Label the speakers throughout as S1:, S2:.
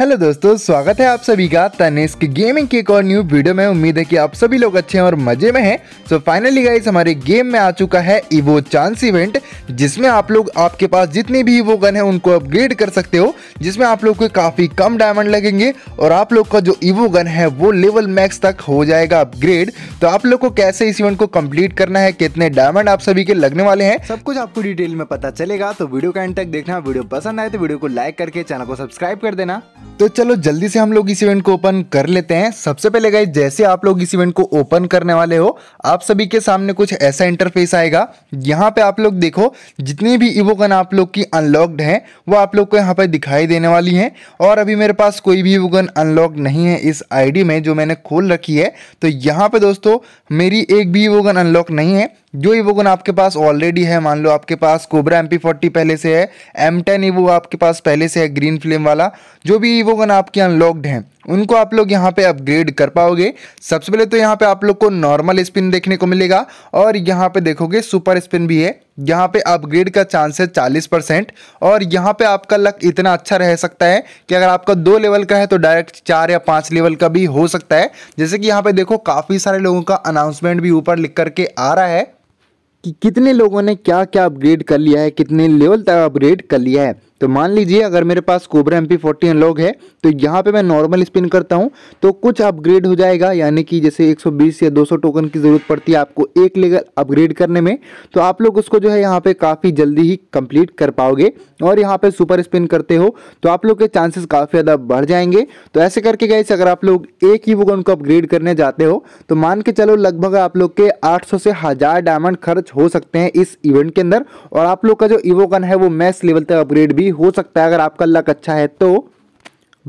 S1: hello दोस्तों स्वागत है आप सभी का तनिस्क गेमिंग की एक और न्यू वीडियो में उम्मीद है कि आप सभी लोग अच्छे हैं और मजे में हैं सो फाइनली गाइस हमारे गेम में आ चुका है इवो चांस इवेंट जिसमें आप लोग आपके पास जितनी भी इवो गन है उनको अपग्रेड कर सकते हो जिसमें आप लोग को काफ़ी कम डायमंड लगेंगे और आप लोग का जो इवो गन है वो लेवल मैक्स तक हो जाएगा अपग्रेड तो आप लोग को कैसे इस इवेंट को कम्प्लीट करना है कितने डायमंड आप सभी के लगने वाले हैं सब कुछ आपको डिटेल में पता चलेगा तो वीडियो का एंड तक देखना वीडियो पसंद आए तो वीडियो को लाइक करके चैनल को सब्सक्राइब कर देना तो चलो जल्दी से हम लोग इस इवेंट को ओपन कर लेते हैं सबसे पहले गए जैसे आप लोग इस इवेंट को ओपन करने वाले हो आप सभी के सामने कुछ ऐसा इंटरफेस आएगा यहाँ पे आप लोग देखो जितनी भी इवोगन आप लोग की अनलॉक्ड हैं वो आप लोग को यहाँ पर दिखाई देने वाली हैं और अभी मेरे पास कोई भी इवोगन अनलॉक नहीं है इस आई में जो मैंने खोल रखी है तो यहाँ पर दोस्तों मेरी एक भी इवोगन अनलॉक नहीं है जो ईवोगन आपके पास ऑलरेडी है मान लो आपके पास कोबरा एम फोर्टी पहले से है एम टेन ईवो आपके पास पहले से है ग्रीन फ्लेम वाला जो भी ईवोगन आपके अनलॉक्ड हैं उनको आप लोग यहाँ पे अपग्रेड कर पाओगे सबसे पहले तो यहाँ पे आप लोग को नॉर्मल स्पिन देखने को मिलेगा और यहाँ पे देखोगे सुपर स्पिन भी है यहाँ पे अपग्रेड का चांस है चालीस परसेंट और यहाँ पे आपका लक इतना अच्छा रह सकता है कि अगर आपका दो लेवल का है तो डायरेक्ट चार या पाँच लेवल का भी हो सकता है जैसे कि यहाँ पे देखो काफ़ी सारे लोगों का अनाउंसमेंट भी ऊपर लिख करके आ रहा है कि कितने लोगों ने क्या क्या अपग्रेड कर लिया है कितने लेवल तक अपग्रेड कर लिया है तो मान लीजिए अगर मेरे पास cobra M P forty unlock है तो यहाँ पे मैं नॉर्मल स्पिन करता हूँ तो कुछ अपग्रेड हो जाएगा यानी कि जैसे 120 या 200 टोकन की ज़रूरत पड़ती है आपको एक लेवल अपग्रेड करने में तो आप लोग उसको जो है यहाँ पे काफ़ी जल्दी ही कंप्लीट कर पाओगे और यहाँ पे सुपर स्पिन करते हो तो आप लोग के चांसेस काफ़ी ज़्यादा बढ़ जाएंगे तो ऐसे करके गए अगर आप लोग एक ही वोगन को अपग्रेड करने जाते हो तो मान के चलो लगभग आप लोग के आठ से हज़ार डायमंड खर्च हो सकते हैं इस इवेंट के अंदर और आप लोग का जो ईवोगन है वो मैक्स लेवल तक अपग्रेड भी हो सकता है अगर आपका लक अच्छा है तो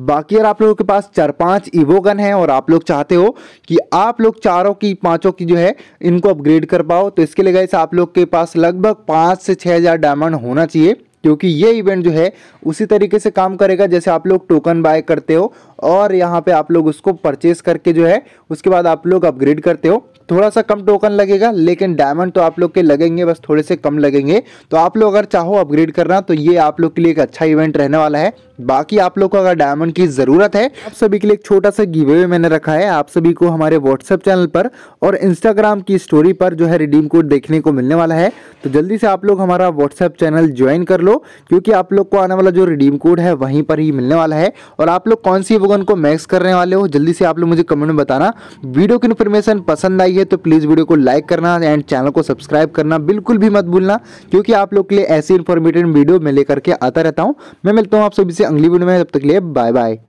S1: बाकी अगर आप लोगों के पास चार पांच ईवो गन है और आप लोग चाहते हो कि आप लोग चारों की पांचों की जो है इनको अपग्रेड कर पाओ तो इसके लिए गाइस आप लोग के पास लगभग पाँच से छः हज़ार डायमंड होना चाहिए क्योंकि ये इवेंट जो है उसी तरीके से काम करेगा जैसे आप लोग टोकन बाय करते हो और यहाँ पे आप लोग उसको परचेस करके जो है उसके बाद आप लोग अपग्रेड करते हो थोड़ा सा कम टोकन लगेगा लेकिन डायमंड तो आप लोग के लगेंगे बस थोड़े से कम लगेंगे तो आप लोग अगर चाहो अपग्रेड करना तो ये आप लोग के लिए एक अच्छा इवेंट रहने वाला है बाकी आप लोग को अगर डायमंड की ज़रूरत है आप सभी के लिए एक छोटा सा गिवे मैंने रखा है आप सभी को हमारे व्हाट्सएप चैनल पर और इंस्टाग्राम की स्टोरी पर जो है रिडीम कोड देखने को मिलने वाला है तो जल्दी से आप लोग हमारा व्हाट्सएप चैनल ज्वाइन कर लो क्योंकि आप लोग को आने वाला जो रिडीम कोड है वहीं पर ही मिलने वाला है और आप लोग कौन सी वगन को मैक्स करने वाले हो जल्दी से आप लोग मुझे कमेंट में बताना वीडियो की इन्फॉर्मेशन पसंद आई है तो प्लीज़ वीडियो को लाइक करना एंड चैनल को सब्सक्राइब करना बिल्कुल भी मत भूलना क्योंकि आप लोग के लिए ऐसी इन्फॉर्मेटिव वीडियो मैं लेकर के आता रहता हूँ मैं मिलता हूँ आप सभी से अगली वीडियो में तब तक लिए बाय बाय